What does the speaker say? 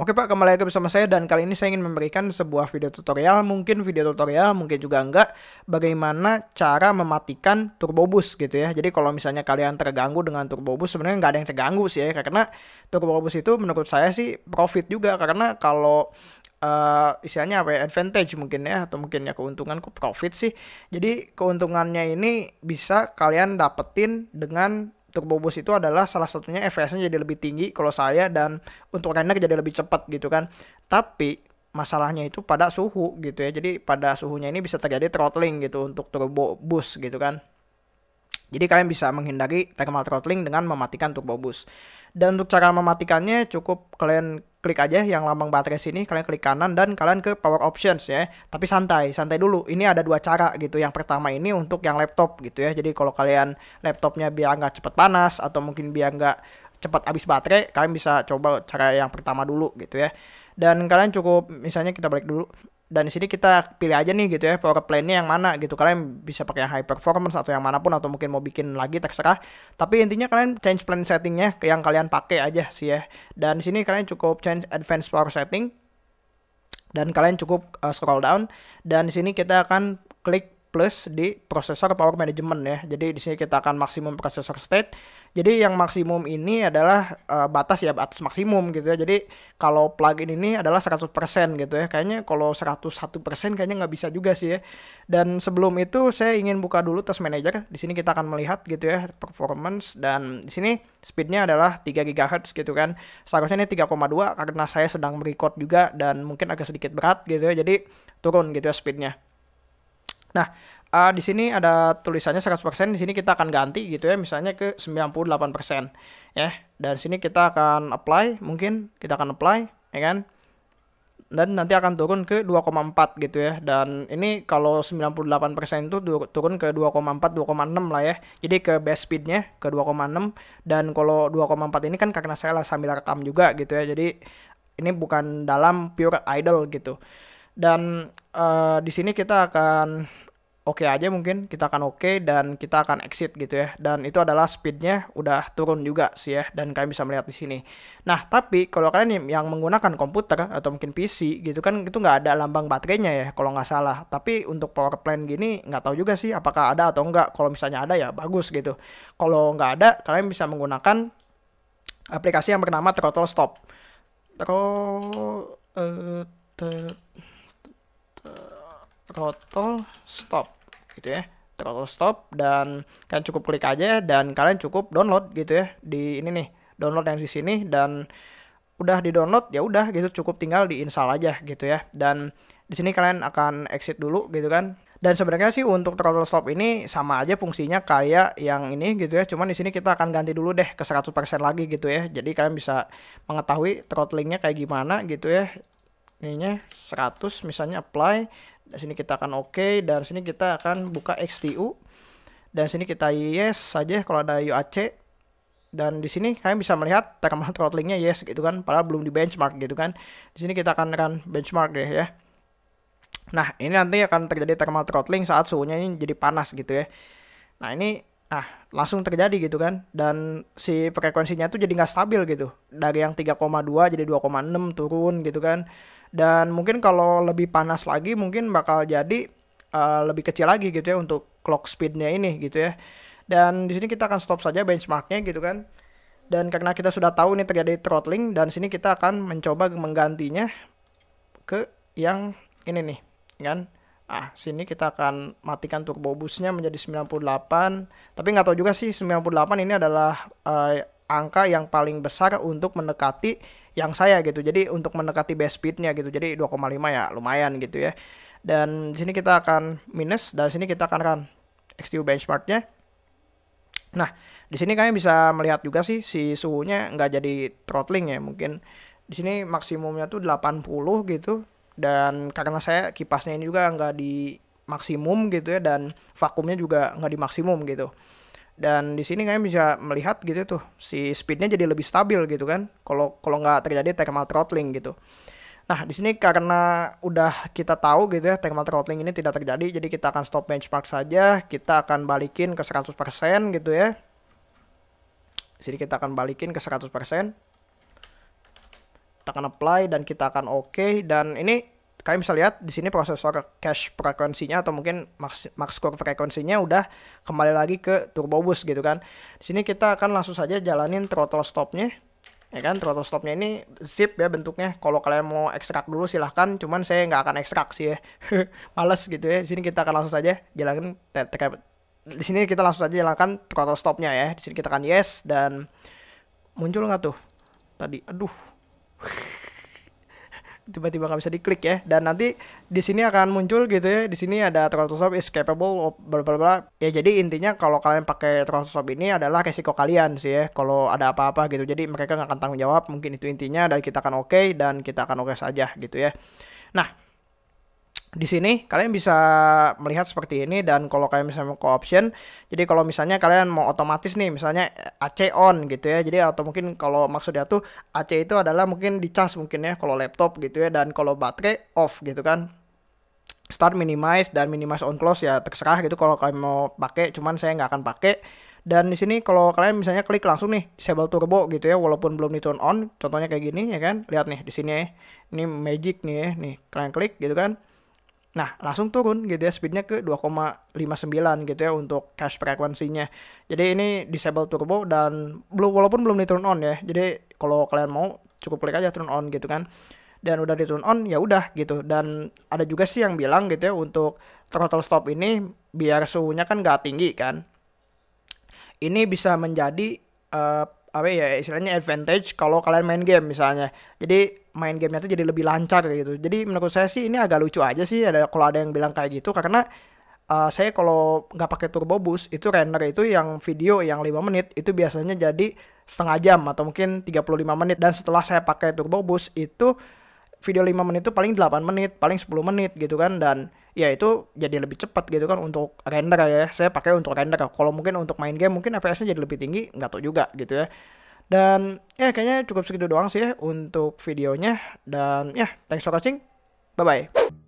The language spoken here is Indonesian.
Oke Pak, kembali lagi bersama saya dan kali ini saya ingin memberikan sebuah video tutorial, mungkin video tutorial, mungkin juga enggak, bagaimana cara mematikan turbo boost gitu ya. Jadi kalau misalnya kalian terganggu dengan turbo boost, sebenarnya nggak ada yang terganggu sih ya, karena turbo boost itu menurut saya sih profit juga, karena kalau uh, istilahnya apa ya, advantage mungkin ya, atau mungkin ya keuntungan kok profit sih. Jadi keuntungannya ini bisa kalian dapetin dengan untuk boost itu adalah salah satunya fps jadi lebih tinggi kalau saya dan untuk render jadi lebih cepat gitu kan. Tapi masalahnya itu pada suhu gitu ya. Jadi pada suhunya ini bisa terjadi throttling gitu untuk turbo boost gitu kan. Jadi kalian bisa menghindari thermal throttling dengan mematikan turbo boost. Dan untuk cara mematikannya cukup kalian klik aja yang lambang baterai sini, kalian klik kanan dan kalian ke power options ya. Tapi santai, santai dulu. Ini ada dua cara gitu. Yang pertama ini untuk yang laptop gitu ya. Jadi kalau kalian laptopnya biar nggak cepat panas atau mungkin biar nggak cepat habis baterai, kalian bisa coba cara yang pertama dulu gitu ya. Dan kalian cukup misalnya kita balik dulu dan di sini kita pilih aja nih gitu ya power plan-nya yang mana gitu kalian bisa pakai high performance atau yang manapun atau mungkin mau bikin lagi terserah tapi intinya kalian change plan settingnya ke yang kalian pakai aja sih ya dan di sini kalian cukup change advanced power setting dan kalian cukup uh, scroll down dan di sini kita akan klik plus di prosesor power management ya. Jadi di sini kita akan maksimum processor state. Jadi yang maksimum ini adalah uh, batas ya batas maksimum gitu ya. Jadi kalau plugin ini adalah 100% gitu ya. Kayaknya kalau 101% kayaknya nggak bisa juga sih ya. Dan sebelum itu saya ingin buka dulu test manager. Di sini kita akan melihat gitu ya performance dan di sini speednya adalah 3 GHz gitu kan. Seharusnya ini 3,2 karena saya sedang merecord juga dan mungkin agak sedikit berat gitu ya. Jadi turun gitu ya speednya. Nah, uh, di sini ada tulisannya 100%, di sini kita akan ganti gitu ya, misalnya ke 98%. Ya, dan sini kita akan apply, mungkin kita akan apply, ya kan? Dan nanti akan turun ke 2,4 gitu ya. Dan ini kalau 98% itu turun ke 2,4, 2,6 lah ya. Jadi ke base speednya ke 2,6. Dan kalau 2,4 ini kan karena saya lah sambil rekam juga gitu ya. Jadi ini bukan dalam pure idle gitu. Dan uh, di sini kita akan oke okay aja mungkin kita akan oke okay dan kita akan exit gitu ya dan itu adalah speednya udah turun juga sih ya dan kalian bisa melihat di sini nah tapi kalau kalian yang menggunakan komputer atau mungkin PC gitu kan itu nggak ada lambang baterainya ya kalau nggak salah tapi untuk power plan gini nggak tahu juga sih apakah ada atau nggak kalau misalnya ada ya bagus gitu kalau nggak ada kalian bisa menggunakan aplikasi yang bernama throttle stop eh, throttle stop gitu ya throttle stop dan kalian cukup klik aja dan kalian cukup download gitu ya di ini nih download yang di sini dan udah di download ya udah gitu cukup tinggal diinstal aja gitu ya dan di sini kalian akan exit dulu gitu kan dan sebenarnya sih untuk throttle stop ini sama aja fungsinya kayak yang ini gitu ya. Cuman di sini kita akan ganti dulu deh ke 100% lagi gitu ya. Jadi kalian bisa mengetahui throttlingnya kayak gimana gitu ya. Ininya 100 misalnya apply dan sini kita akan oke dan sini kita akan buka XTU dan sini kita yes saja kalau ada UAC dan di sini kalian bisa melihat rekaman throttlingnya yes gitu kan padahal belum di benchmark gitu kan di sini kita akan akan benchmark deh ya nah ini nanti akan terjadi thermal throttling saat suhunya ini jadi panas gitu ya nah ini nah langsung terjadi gitu kan dan si frekuensinya tuh jadi nggak stabil gitu dari yang 3,2 jadi 2,6 turun gitu kan dan mungkin kalau lebih panas lagi mungkin bakal jadi uh, lebih kecil lagi gitu ya untuk clock speednya ini gitu ya dan di sini kita akan stop saja benchmarknya gitu kan dan karena kita sudah tahu ini terjadi throttling dan sini kita akan mencoba menggantinya ke yang ini nih kan ah sini kita akan matikan turbo busnya menjadi 98 tapi nggak tahu juga sih 98 ini adalah uh, angka yang paling besar untuk mendekati yang saya gitu. Jadi untuk mendekati base speednya gitu. Jadi 2,5 ya lumayan gitu ya. Dan di sini kita akan minus dan di sini kita akan run XTU benchmarknya. Nah, di sini kalian bisa melihat juga sih si suhunya nggak jadi throttling ya. Mungkin di sini maksimumnya tuh 80 gitu dan karena saya kipasnya ini juga nggak di maksimum gitu ya dan vakumnya juga nggak di maksimum gitu dan di sini kalian bisa melihat gitu ya tuh si speednya jadi lebih stabil gitu kan kalau kalau nggak terjadi thermal throttling gitu nah di sini karena udah kita tahu gitu ya thermal throttling ini tidak terjadi jadi kita akan stop benchmark saja kita akan balikin ke 100% gitu ya di sini kita akan balikin ke 100% kita akan apply dan kita akan oke okay. dan ini kalian bisa lihat di sini prosesor cache frekuensinya atau mungkin max max core frekuensinya udah kembali lagi ke turbo boost gitu kan. Di sini kita akan langsung saja jalanin throttle stopnya. Ya kan, throttle stopnya ini zip ya bentuknya. Kalau kalian mau ekstrak dulu silahkan, cuman saya nggak akan ekstrak sih ya. Males gitu ya. Di sini kita akan langsung saja jalanin di sini kita langsung saja jalankan throttle stopnya ya. Di sini kita akan yes dan muncul nggak tuh tadi. Aduh, tiba-tiba nggak bisa diklik ya dan nanti di sini akan muncul gitu ya di sini ada shop is capable of bla bla bla ya jadi intinya kalau kalian pakai shop ini adalah resiko kalian sih ya kalau ada apa-apa gitu jadi mereka nggak akan tanggung jawab mungkin itu intinya dan kita akan oke okay, dan kita akan oke okay saja gitu ya nah di sini kalian bisa melihat seperti ini dan kalau kalian misalnya mau ke option jadi kalau misalnya kalian mau otomatis nih misalnya eh, AC on gitu ya jadi atau mungkin kalau maksudnya tuh AC itu adalah mungkin dicas mungkin ya kalau laptop gitu ya dan kalau baterai off gitu kan start minimize dan minimize on close ya terserah gitu kalau kalian mau pakai cuman saya nggak akan pakai dan di sini kalau kalian misalnya klik langsung nih disable turbo gitu ya walaupun belum di turn on contohnya kayak gini ya kan lihat nih di sini ya ini magic nih ya nih kalian klik gitu kan Nah, langsung turun gitu ya speednya ke 2,59 gitu ya untuk cache frekuensinya. Jadi ini disable turbo dan belum walaupun belum di turn on ya. Jadi kalau kalian mau cukup klik aja turn on gitu kan. Dan udah di turn on ya udah gitu. Dan ada juga sih yang bilang gitu ya untuk throttle stop ini biar suhunya kan nggak tinggi kan. Ini bisa menjadi uh, apa ya istilahnya advantage kalau kalian main game misalnya. Jadi main gamenya tuh jadi lebih lancar gitu jadi menurut saya sih ini agak lucu aja sih ada kalau ada yang bilang kayak gitu karena uh, saya kalau nggak pakai turbo boost itu render itu yang video yang 5 menit itu biasanya jadi setengah jam atau mungkin 35 menit dan setelah saya pakai turbo boost itu video 5 menit itu paling 8 menit, paling 10 menit gitu kan dan ya itu jadi lebih cepat gitu kan untuk render ya. Saya pakai untuk render. Kalau mungkin untuk main game mungkin FPS-nya jadi lebih tinggi, nggak tahu juga gitu ya. Dan ya kayaknya cukup segitu doang sih ya untuk videonya. Dan ya, thanks for watching. Bye-bye.